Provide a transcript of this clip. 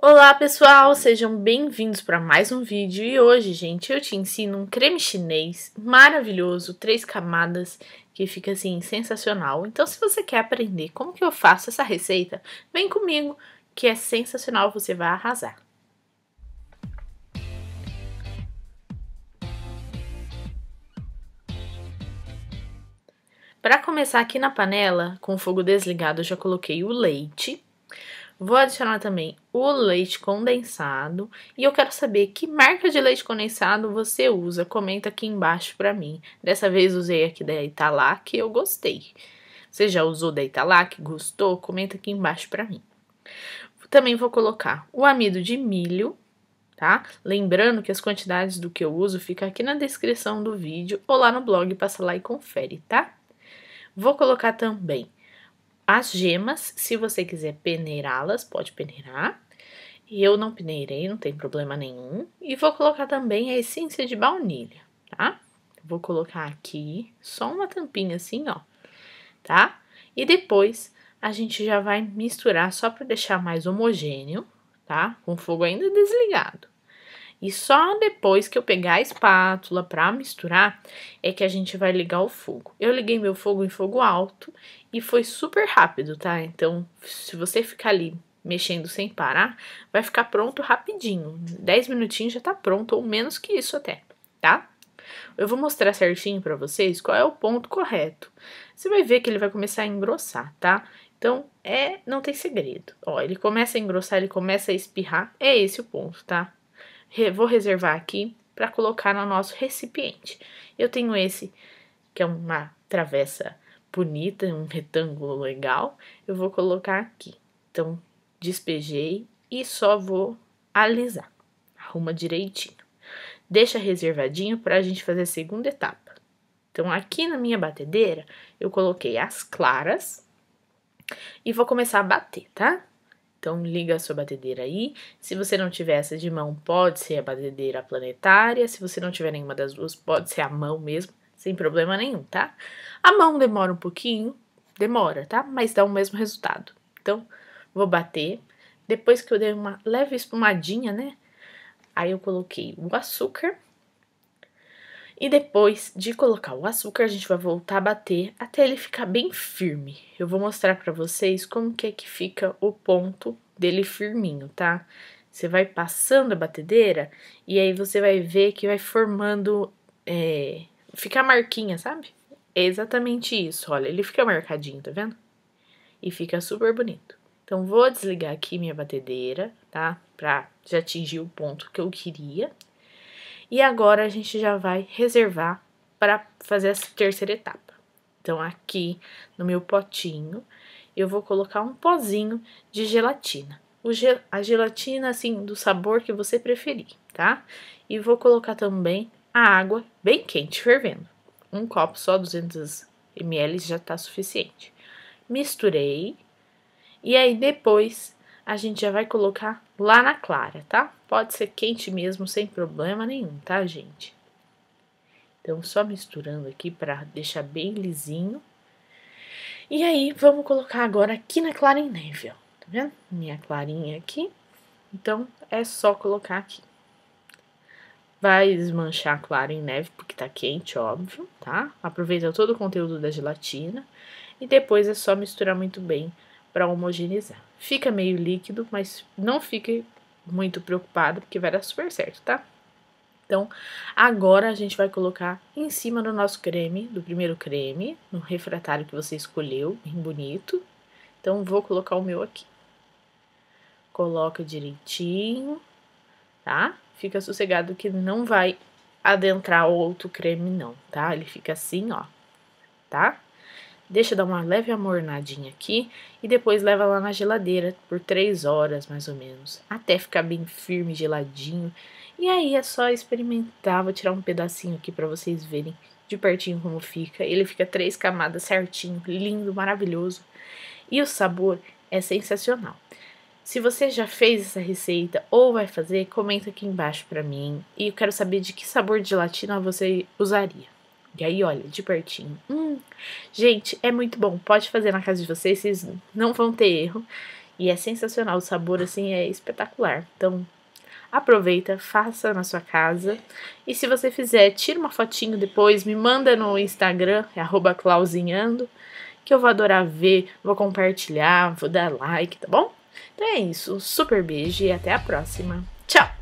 Olá pessoal, sejam bem-vindos para mais um vídeo e hoje, gente, eu te ensino um creme chinês maravilhoso, três camadas, que fica assim sensacional. Então, se você quer aprender como que eu faço essa receita, vem comigo que é sensacional, você vai arrasar. Para começar aqui na panela, com o fogo desligado, eu já coloquei o leite Vou adicionar também o leite condensado e eu quero saber que marca de leite condensado você usa. Comenta aqui embaixo para mim. Dessa vez usei aqui da Italac e eu gostei. Você já usou da Italac? Gostou? Comenta aqui embaixo para mim. Também vou colocar o amido de milho, tá? Lembrando que as quantidades do que eu uso fica aqui na descrição do vídeo ou lá no blog, passa lá e confere, tá? Vou colocar também as gemas, se você quiser peneirá-las, pode peneirar. eu não peneirei, não tem problema nenhum. E vou colocar também a essência de baunilha, tá? Vou colocar aqui só uma tampinha assim, ó, tá? E depois a gente já vai misturar só para deixar mais homogêneo, tá? Com o fogo ainda desligado. E só depois que eu pegar a espátula para misturar é que a gente vai ligar o fogo. Eu liguei meu fogo em fogo alto e foi super rápido, tá? Então, se você ficar ali mexendo sem parar, vai ficar pronto rapidinho. 10 minutinhos já tá pronto, ou menos que isso até, tá? Eu vou mostrar certinho para vocês qual é o ponto correto. Você vai ver que ele vai começar a engrossar, tá? Então, é, não tem segredo. Ó, ele começa a engrossar, ele começa a espirrar, é esse o ponto, tá? vou reservar aqui para colocar no nosso recipiente. Eu tenho esse, que é uma travessa bonita, um retângulo legal, eu vou colocar aqui. Então, despejei e só vou alisar. Arruma direitinho. Deixa reservadinho para a gente fazer a segunda etapa. Então, aqui na minha batedeira, eu coloquei as claras e vou começar a bater, tá? Então liga a sua batedeira aí. Se você não tiver essa de mão, pode ser a batedeira planetária. Se você não tiver nenhuma das duas, pode ser a mão mesmo, sem problema nenhum, tá? A mão demora um pouquinho, demora, tá? Mas dá o mesmo resultado. Então, vou bater. Depois que eu dei uma leve espumadinha, né? Aí eu coloquei o açúcar e depois de colocar o açúcar, a gente vai voltar a bater até ele ficar bem firme. Eu vou mostrar para vocês como que é que fica o ponto dele firminho, tá? Você vai passando a batedeira e aí você vai ver que vai formando, é, fica marquinha, sabe? É exatamente isso, olha, ele fica marcadinho, tá vendo? E fica super bonito. Então, vou desligar aqui minha batedeira, tá? Pra já atingir o ponto que eu queria. E agora a gente já vai reservar para fazer essa terceira etapa. Então, aqui no meu potinho, eu vou colocar um pozinho de gelatina. a gelatina, assim, do sabor que você preferir, tá? E vou colocar também a água bem quente, fervendo. Um copo só, 200 ml, já tá suficiente. Misturei. E aí, depois, a gente já vai colocar lá na clara, tá? Pode ser quente mesmo, sem problema nenhum, tá, gente? Então, só misturando aqui para deixar bem lisinho. E aí, vamos colocar agora aqui na clara em neve, ó. Tá vendo? Minha clarinha aqui. Então, é só colocar aqui. Vai desmanchar a clara em neve, porque tá quente, óbvio, tá? Aproveita todo o conteúdo da gelatina. E depois é só misturar muito bem para homogeneizar. Fica meio líquido, mas não fique muito preocupado, porque vai dar super certo, tá? Então, agora a gente vai colocar em cima do nosso creme, do primeiro creme, no refratário que você escolheu, bem bonito. Então, vou colocar o meu aqui. Coloca direitinho, tá? Fica sossegado que não vai adentrar outro creme não, tá? Ele fica assim, ó, tá? deixa dar uma leve amornadinha aqui e depois leva lá na geladeira por 3 horas mais ou menos, até ficar bem firme, geladinho. E aí é só experimentar, vou tirar um pedacinho aqui para vocês verem de pertinho como fica. Ele fica três camadas certinho, lindo, maravilhoso. E o sabor é sensacional. Se você já fez essa receita ou vai fazer, comenta aqui embaixo para mim. E eu quero saber de que sabor de gelatina você usaria. E aí olha de pertinho. Hum, gente, é muito bom. Pode fazer na casa de vocês, vocês não vão ter erro. E é sensacional, o sabor assim é espetacular. Então, aproveita, faça na sua casa. E se você fizer, tira uma fotinho depois, me manda no Instagram, é clausinhando, que eu vou adorar ver, vou compartilhar, vou dar like, tá bom? Então é isso, super beijo e até a próxima. Tchau!